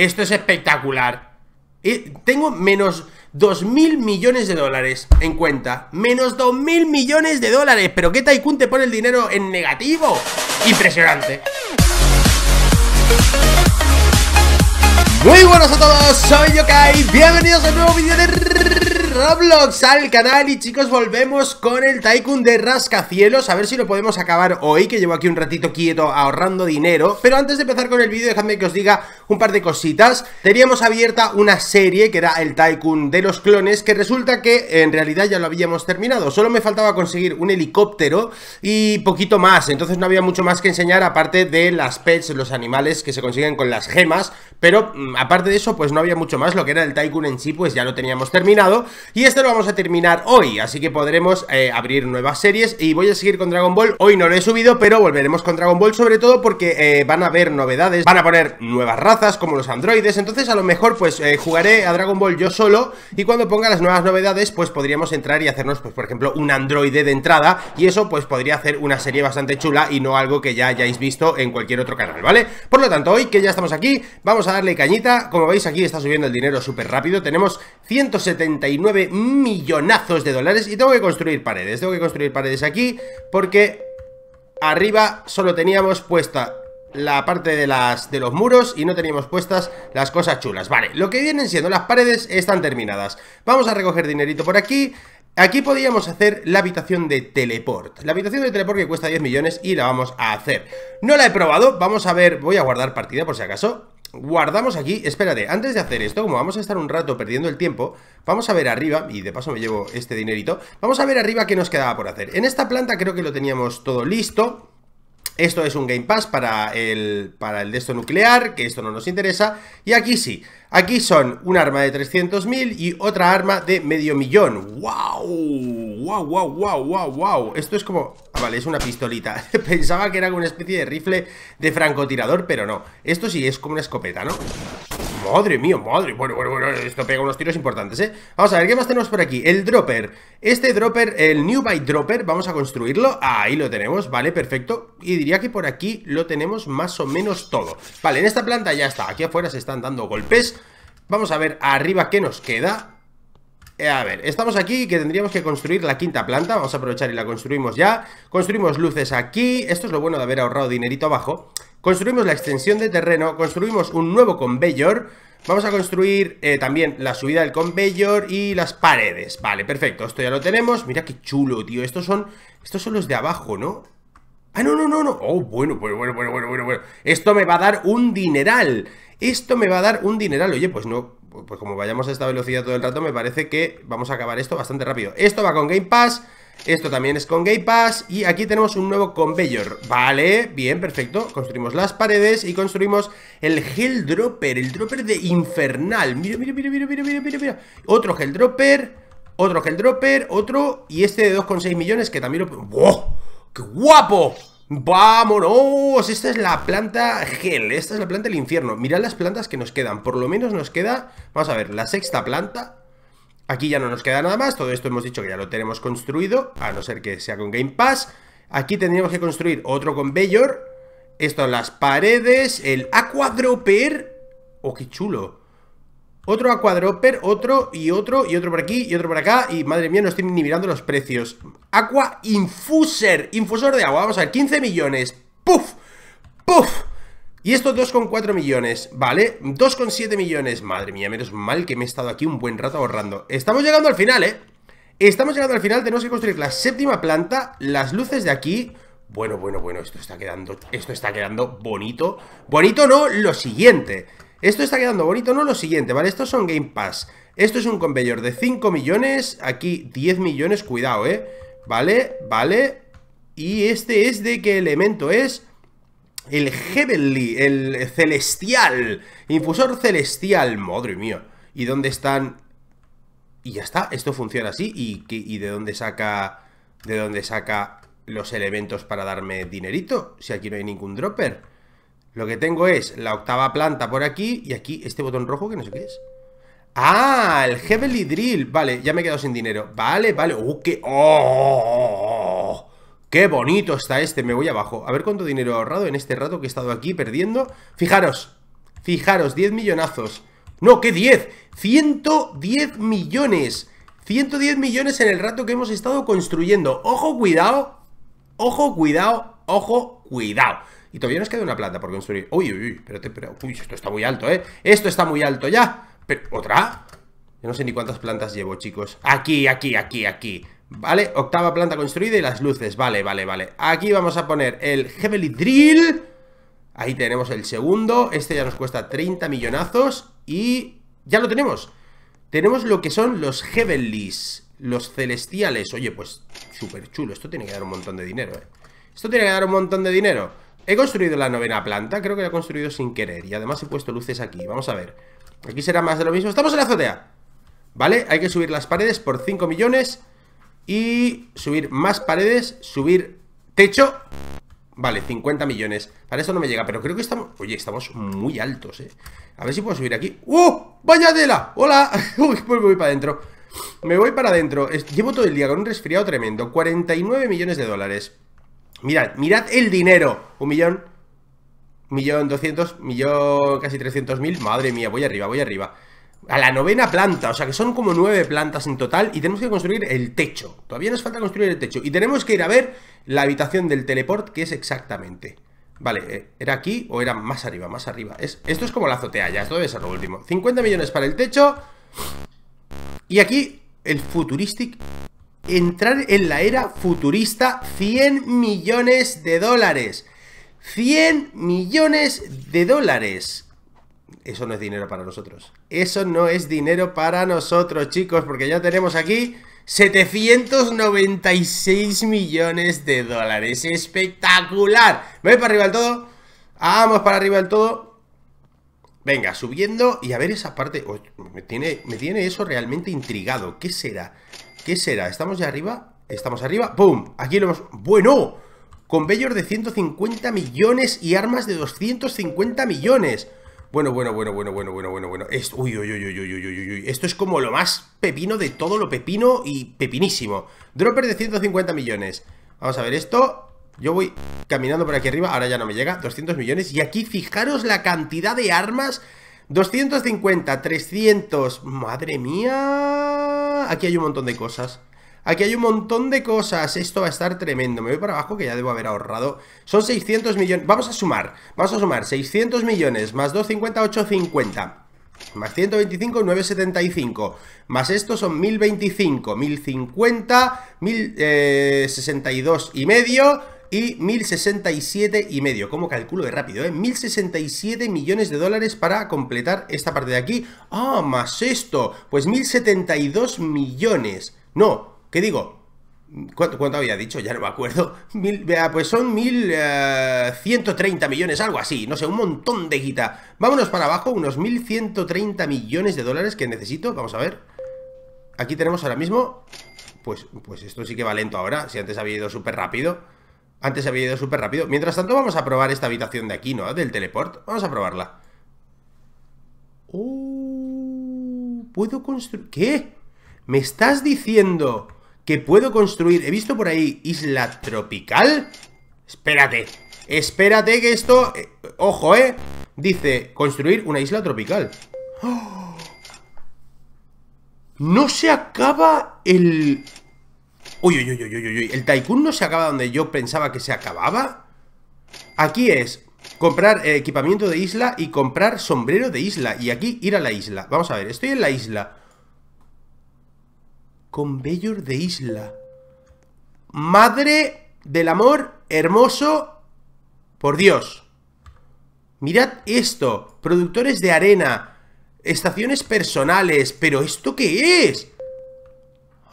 Esto es espectacular. tengo menos 2.000 millones de dólares en cuenta. Menos 2.000 millones de dólares. Pero qué Tycoon te pone el dinero en negativo. Impresionante. Muy buenos a todos, soy Yokai. Bienvenidos a un nuevo vídeo de Roblox al canal y chicos volvemos con el Tycoon de Rascacielos A ver si lo podemos acabar hoy que llevo aquí un ratito quieto ahorrando dinero Pero antes de empezar con el vídeo dejadme que os diga un par de cositas. Teníamos abierta una serie que era el Tycoon de los clones, que resulta que en realidad ya lo habíamos terminado. Solo me faltaba conseguir un helicóptero y poquito más. Entonces no había mucho más que enseñar aparte de las pets, los animales que se consiguen con las gemas. Pero mm, aparte de eso, pues no había mucho más. Lo que era el Tycoon en sí, pues ya lo teníamos terminado. Y esto lo vamos a terminar hoy, así que podremos eh, abrir nuevas series. Y voy a seguir con Dragon Ball. Hoy no lo he subido, pero volveremos con Dragon Ball sobre todo porque eh, van a haber novedades. Van a poner nuevas razas como los androides. Entonces a lo mejor pues eh, jugaré a Dragon Ball yo solo y cuando ponga las nuevas novedades pues podríamos entrar y hacernos pues por ejemplo un androide de entrada y eso pues podría hacer una serie bastante chula y no algo que ya hayáis visto en cualquier otro canal, ¿vale? Por lo tanto hoy que ya estamos aquí vamos a darle cañita, como veis aquí está subiendo el dinero súper rápido, tenemos 179 millonazos de dólares y tengo que construir paredes, tengo que construir paredes aquí porque arriba solo teníamos puesta la parte de, las, de los muros y no teníamos puestas las cosas chulas. Vale, lo que vienen siendo las paredes están terminadas. Vamos a recoger dinerito por aquí. Aquí podríamos hacer la habitación de teleport. La habitación de teleport que cuesta 10 millones y la vamos a hacer. No la he probado, vamos a ver, voy a guardar partida por si acaso. Guardamos aquí, espérate, antes de hacer esto, como vamos a estar un rato perdiendo el tiempo Vamos a ver arriba, y de paso me llevo este dinerito Vamos a ver arriba qué nos quedaba por hacer En esta planta creo que lo teníamos todo listo esto es un Game Pass para el, para el de nuclear, que esto no nos interesa. Y aquí sí, aquí son un arma de 300.000 y otra arma de medio millón. ¡Wow! ¡Wow, wow, wow, wow, wow! Esto es como... Ah, vale, es una pistolita. Pensaba que era como una especie de rifle de francotirador, pero no. Esto sí es como una escopeta, ¿no? madre mía, madre. Bueno, bueno, bueno, esto pega unos tiros importantes, ¿eh? Vamos a ver, ¿qué más tenemos por aquí? El dropper. Este dropper, el new by dropper, vamos a construirlo. Ahí lo tenemos, vale, perfecto. Y diría que por aquí lo tenemos más o menos todo. Vale, en esta planta ya está. Aquí afuera se están dando golpes. Vamos a ver arriba qué nos queda. Eh, a ver, estamos aquí que tendríamos que construir la quinta planta, vamos a aprovechar y la construimos ya. Construimos luces aquí, esto es lo bueno de haber ahorrado dinerito abajo. Construimos la extensión de terreno, construimos un nuevo conveyor, vamos a construir eh, también la subida del conveyor y las paredes. Vale, perfecto, esto ya lo tenemos, mira qué chulo, tío, estos son, estos son los de abajo, ¿no? Ah, no, no, no, no. Oh, bueno, bueno, bueno, bueno, bueno, bueno. Esto me va a dar un dineral. Esto me va a dar un dineral. Oye, pues no pues como vayamos a esta velocidad todo el rato, me parece que vamos a acabar esto bastante rápido. Esto va con Game Pass, esto también es con Game Pass y aquí tenemos un nuevo conveyor. Vale, bien, perfecto. Construimos las paredes y construimos el Hell Dropper, el Dropper de Infernal. Mira, mira, mira, mira, mira, mira, mira. mira. Otro Hell Dropper, otro Hell Dropper, otro y este de 2,6 millones que también lo... ¡Wow! ¡Qué guapo! ¡Vámonos! Esta es la planta gel, esta es la planta del infierno. Mirad las plantas que nos quedan, por lo menos nos queda, vamos a ver, la sexta planta. Aquí ya no nos queda nada más, todo esto hemos dicho que ya lo tenemos construido, a no ser que sea con Game Pass. Aquí tendríamos que construir otro con Estas Esto, las paredes, el Aquadroper, ¡Oh, qué chulo! Otro aqua otro y otro y otro por aquí y otro por acá. Y madre mía, no estoy ni mirando los precios. Aqua Infuser, infusor de agua. Vamos a ver, 15 millones. ¡Puf! ¡Puf! Y esto 2,4 millones, ¿vale? 2,7 millones. Madre mía, menos mal que me he estado aquí un buen rato ahorrando. Estamos llegando al final, ¿eh? Estamos llegando al final, tenemos que construir la séptima planta, las luces de aquí... Bueno, bueno, bueno, esto está quedando, esto está quedando bonito. Bonito no, lo siguiente... Esto está quedando bonito, no lo siguiente, ¿vale? Estos son Game Pass. Esto es un conveyor de 5 millones, aquí 10 millones, cuidado, ¿eh? ¿Vale? ¿Vale? Y este es de qué elemento es... El Heavenly, el celestial, infusor celestial, madre mía. ¿Y dónde están? Y ya está, esto funciona así. ¿Y, y de dónde saca de dónde saca los elementos para darme dinerito? Si aquí no hay ningún dropper. Lo que tengo es la octava planta por aquí y aquí este botón rojo que no sé qué es. ¡Ah! El Heavenly Drill. Vale, ya me he quedado sin dinero. Vale, vale. Uh, qué... Oh, oh, ¡Oh! ¡Qué bonito está este! Me voy abajo. A ver cuánto dinero he ahorrado en este rato que he estado aquí perdiendo. Fijaros. Fijaros, 10 millonazos. No, ¿qué 10? 110 millones. 110 millones en el rato que hemos estado construyendo. Ojo, cuidado. Ojo, cuidado. Ojo, cuidado. Y todavía nos queda una planta por construir. Uy, uy, uy, espérate, pero... esto está muy alto, ¿eh? Esto está muy alto ya. Pero, ¿Otra? Yo no sé ni cuántas plantas llevo, chicos. Aquí, aquí, aquí, aquí. Vale, octava planta construida y las luces. Vale, vale, vale. Aquí vamos a poner el heavenly Drill. Ahí tenemos el segundo. Este ya nos cuesta 30 millonazos. Y ya lo tenemos. Tenemos lo que son los Heavenlys. Los celestiales. Oye, pues súper chulo. Esto tiene que dar un montón de dinero, ¿eh? Esto tiene que dar un montón de dinero. He construido la novena planta, creo que la he construido sin querer Y además he puesto luces aquí, vamos a ver Aquí será más de lo mismo, estamos en la azotea ¿Vale? Hay que subir las paredes por 5 millones Y subir más paredes, subir techo Vale, 50 millones Para eso no me llega, pero creo que estamos... Oye, estamos muy altos, eh A ver si puedo subir aquí ¡Uh! ¡Vaya tela! ¡Hola! Uy, me voy para adentro Me voy para adentro Llevo todo el día con un resfriado tremendo 49 millones de dólares Mirad, mirad el dinero. Un millón, millón doscientos, millón casi trescientos mil. Madre mía, voy arriba, voy arriba. A la novena planta, o sea que son como nueve plantas en total y tenemos que construir el techo. Todavía nos falta construir el techo. Y tenemos que ir a ver la habitación del teleport, que es exactamente. Vale, eh, ¿era aquí o era más arriba? Más arriba. esto es como la azotea, ya, esto debe ser lo último. 50 millones para el techo. Y aquí el futuristic entrar en la era futurista 100 millones de dólares. 100 millones de dólares. Eso no es dinero para nosotros. Eso no es dinero para nosotros, chicos, porque ya tenemos aquí 796 millones de dólares. ¡Espectacular! ¿Me para arriba del todo? Vamos para arriba del todo. Venga, subiendo y a ver esa parte. me, tiene, me tiene eso realmente intrigado. ¿Qué será? ¿Qué será? ¿Estamos ya arriba? Estamos arriba. ¡Pum! Aquí lo hemos... ¡Bueno! Conveyors de 150 millones y armas de 250 millones. Bueno, bueno, bueno, bueno, bueno, bueno, bueno, bueno. Uy, uy, uy, uy, uy, uy, uy, uy. Esto es como lo más pepino de todo lo pepino y pepinísimo. Dropper de 150 millones. Vamos a ver esto. Yo voy caminando por aquí arriba, ahora ya no me llega, 200 millones. Y aquí fijaros la cantidad de armas 250, 300... Madre mía... Aquí hay un montón de cosas. Aquí hay un montón de cosas. Esto va a estar tremendo. Me voy para abajo que ya debo haber ahorrado. Son 600 millones. Vamos a sumar. Vamos a sumar. 600 millones más 250, 850. Más 125, 975. Más esto son 1025, 1050, 1062 y medio y 1067 y medio, cómo calculo de rápido, ¿eh? 1067 millones de dólares para completar esta parte de aquí. Ah, más esto, pues 1072 millones. No, ¿qué digo? ¿Cuánto, había dicho? Ya no me acuerdo. vea pues son 1130 eh, millones, algo así, no sé, un montón de guita. Vámonos para abajo, unos 1130 millones de dólares que necesito, vamos a ver. Aquí tenemos ahora mismo... Pues, pues esto sí que va lento ahora, si antes había ido súper rápido. Antes había ido súper rápido. Mientras tanto, vamos a probar esta habitación de aquí, ¿no? Del teleport. Vamos a probarla. Oh, puedo construir... ¿Qué? ¿Me estás diciendo que puedo construir... He visto por ahí isla tropical. Espérate. Espérate que esto... Eh, ojo, ¿eh? Dice, construir una isla tropical. No se acaba el... Uy, uy, uy, uy, uy, uy. El Tycoon no se acaba donde yo pensaba que se acababa. Aquí es comprar eh, equipamiento de isla y comprar sombrero de isla. Y aquí ir a la isla. Vamos a ver, estoy en la isla. Con de isla. Madre del amor hermoso. Por Dios. Mirad esto. Productores de arena. Estaciones personales. ¿Pero esto qué es?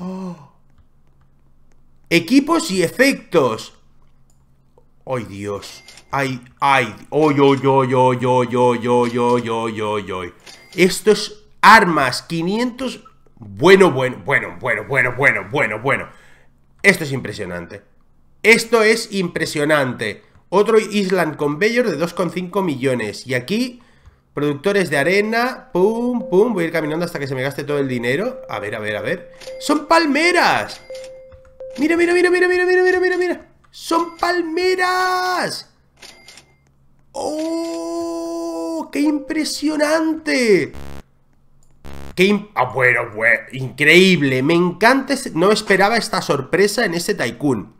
Oh. Equipos y efectos. ¡Ay, Dios! ¡Ay, ay! ¡Oy, oy, oy, oy, oy, oy, oy, oy, oy, oy, oy! Estos armas, 500... Bueno, bueno, bueno, bueno, bueno, bueno, bueno, bueno. Esto es impresionante. Esto es impresionante. Otro Island Conveyor de 2,5 millones. Y aquí, productores de arena. Pum, pum. Voy a ir caminando hasta que se me gaste todo el dinero. A ver, a ver, a ver. ¡Son palmeras! Mira, mira, mira, mira, mira, mira, mira, mira, mira. Son palmeras. ¡Oh! ¡Qué impresionante! ¡Qué ah, bueno, bueno, increíble! Me encanta, este, no esperaba esta sorpresa en este Tycoon.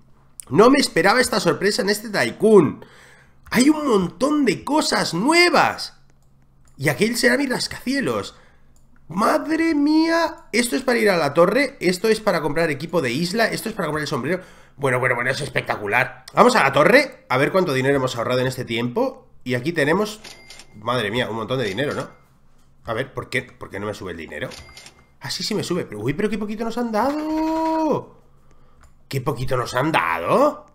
No me esperaba esta sorpresa en este Tycoon. Hay un montón de cosas nuevas. Y aquel será mi rascacielos. Madre mía, esto es para ir a la torre, esto es para comprar equipo de isla, esto es para comprar el sombrero. Bueno, bueno, bueno, es espectacular. Vamos a la torre, a ver cuánto dinero hemos ahorrado en este tiempo. Y aquí tenemos, madre mía, un montón de dinero, ¿no? A ver, ¿por qué, ¿Por no me sube el dinero? Ah, sí, sí me sube. Pero, uy, pero qué poquito nos han dado. ¿Qué poquito nos han dado?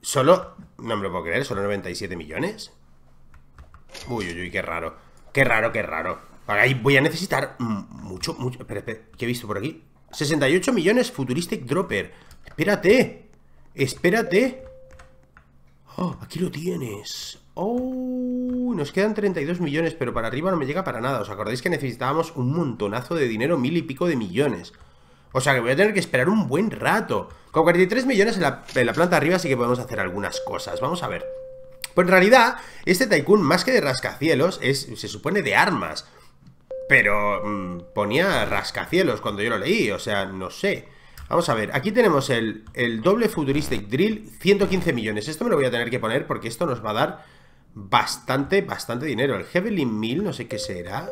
Solo, no me lo puedo creer, solo 97 millones. Uy, uy, uy, qué raro. Qué raro, qué raro. Ahí voy a necesitar mucho, mucho... Espera, ¿qué he visto por aquí? 68 millones Futuristic Dropper. Espérate. Espérate. Oh, aquí lo tienes. Oh, nos quedan 32 millones, pero para arriba no me llega para nada. ¿Os acordáis que necesitábamos un montonazo de dinero? Mil y pico de millones. O sea que voy a tener que esperar un buen rato. Con 43 millones en la, en la planta arriba sí que podemos hacer algunas cosas. Vamos a ver. Pues en realidad, este Tycoon, más que de rascacielos, es, se supone de armas. Pero mm, ponía rascacielos cuando yo lo leí, o sea, no sé. Vamos a ver, aquí tenemos el, doble futuristic drill, 115 millones. Esto me lo voy a tener que poner porque esto nos va a dar bastante, bastante dinero. El Heavenly Mill, no sé qué será.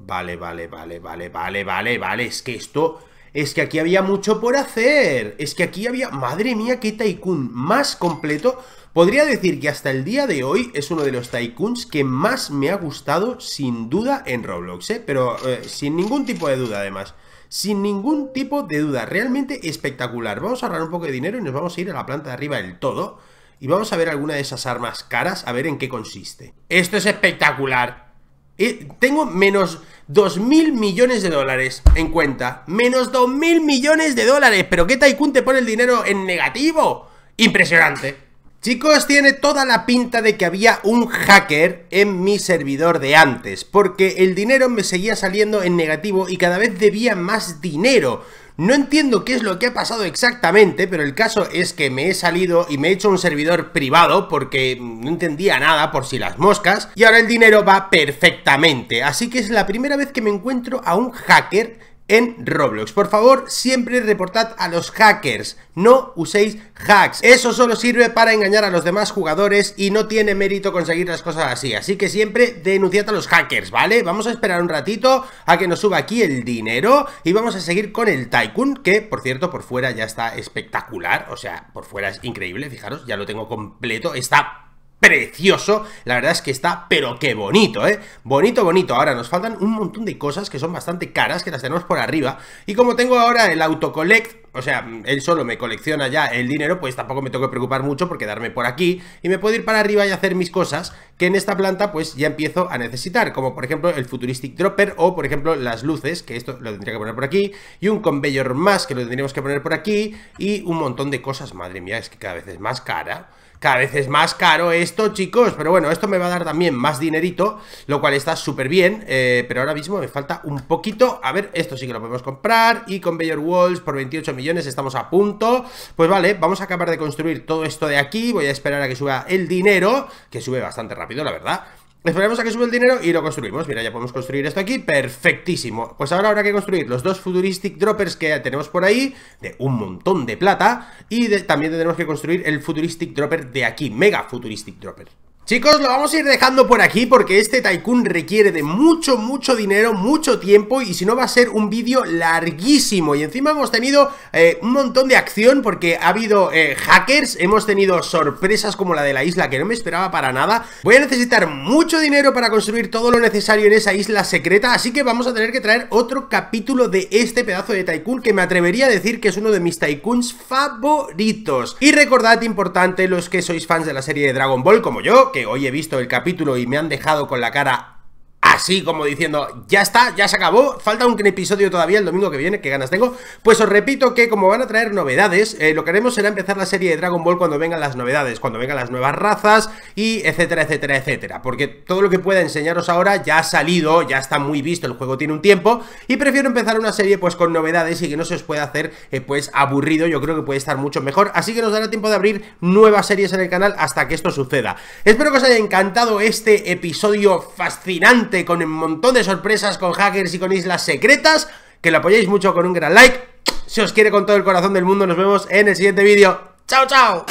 Vale, vale, vale, vale, vale, vale, vale. Es que esto... Es que aquí había mucho por hacer. Es que aquí había... Madre mía, qué tycoon más completo. Podría decir que hasta el día de hoy es uno de los tycoons que más me ha gustado sin duda en Roblox, ¿eh? pero eh, sin ningún tipo de duda además. Sin ningún tipo de duda, realmente espectacular. Vamos a ahorrar un poco de dinero y nos vamos a ir a la planta de arriba del todo. Y vamos a ver alguna de esas armas caras, a ver en qué consiste. Esto es espectacular. Eh, tengo menos 2.000 millones de dólares en cuenta. Menos 2.000 millones de dólares. ¿Pero qué tycoon te pone el dinero en negativo? Impresionante. Chicos, tiene toda la pinta de que había un hacker en mi servidor de antes, porque el dinero me seguía saliendo en negativo y cada vez debía más dinero. No entiendo qué es lo que ha pasado exactamente, pero el caso es que me he salido y me he hecho un servidor privado porque no entendía nada por si las moscas, y ahora el dinero va perfectamente. Así que es la primera vez que me encuentro a un hacker en Roblox. Por favor, siempre reportad a los hackers, no uséis hacks. Eso solo sirve para engañar a los demás jugadores y no tiene mérito conseguir las cosas así. Así que siempre denunciad a los hackers, ¿vale? Vamos a esperar un ratito a que nos suba aquí el dinero y vamos a seguir con el Tycoon, que por cierto, por fuera ya está espectacular. O sea, por fuera es increíble, fijaros, ya lo tengo completo. Está precioso. La verdad es que está, pero qué bonito, ¿eh? Bonito, bonito. Ahora, nos faltan un montón de cosas que son bastante caras, que las tenemos por arriba. Y como tengo ahora el autocollect, o sea, él solo me colecciona ya el dinero, pues tampoco me tengo que preocupar mucho por quedarme por aquí. Y me puedo ir para arriba y hacer mis cosas, que en esta planta pues ya empiezo a necesitar. Como por ejemplo el Futuristic Dropper o por ejemplo las luces, que esto lo tendría que poner por aquí. Y un Conveyor más, que lo tendríamos que poner por aquí. Y un montón de cosas, madre mía, es que cada vez es más cara. Cada vez es más caro esto, chicos, pero bueno, esto me va a dar también más dinerito, lo cual está súper bien, eh, pero ahora mismo me falta un poquito. A ver, esto sí que lo podemos comprar y con Bayer Walls por 28 millones estamos a punto. Pues vale, vamos a acabar de construir todo esto de aquí, voy a esperar a que suba el dinero, que sube bastante rápido, la verdad. Esperemos a que sube el dinero y lo construimos. Mira, ya podemos construir esto aquí. Perfectísimo. Pues ahora habrá que construir los dos Futuristic Droppers que tenemos por ahí, de un montón de plata. Y también tendremos que construir el Futuristic Dropper de aquí, Mega Futuristic Dropper. Chicos, lo vamos a ir dejando por aquí porque este Tycoon requiere de mucho, mucho dinero, mucho tiempo y si no va a ser un vídeo larguísimo. Y encima hemos tenido eh, un montón de acción porque ha habido eh, hackers, hemos tenido sorpresas como la de la isla que no me esperaba para nada. Voy a necesitar mucho dinero para construir todo lo necesario en esa isla secreta, así que vamos a tener que traer otro capítulo de este pedazo de Tycoon que me atrevería a decir que es uno de mis Tycoons favoritos. Y recordad, importante, los que sois fans de la serie de Dragon Ball como yo, que hoy he visto el capítulo y me han dejado con la cara así como diciendo, ya está, ya se acabó, falta un episodio todavía el domingo que viene, que ganas tengo, pues os repito que como van a traer novedades, eh, lo que haremos será empezar la serie de Dragon Ball cuando vengan las novedades, cuando vengan las nuevas razas y etcétera, etcétera, etcétera, porque todo lo que pueda enseñaros ahora ya ha salido, ya está muy visto, el juego tiene un tiempo y prefiero empezar una serie pues con novedades y que no se os pueda hacer eh, pues aburrido, yo creo que puede estar mucho mejor, así que nos dará tiempo de abrir nuevas series en el canal hasta que esto suceda. Espero que os haya encantado este episodio fascinante con un montón de sorpresas, con hackers y con islas secretas. Que lo apoyéis mucho con un gran like. Si os quiere con todo el corazón del mundo, nos vemos en el siguiente vídeo. ¡Chao, chao!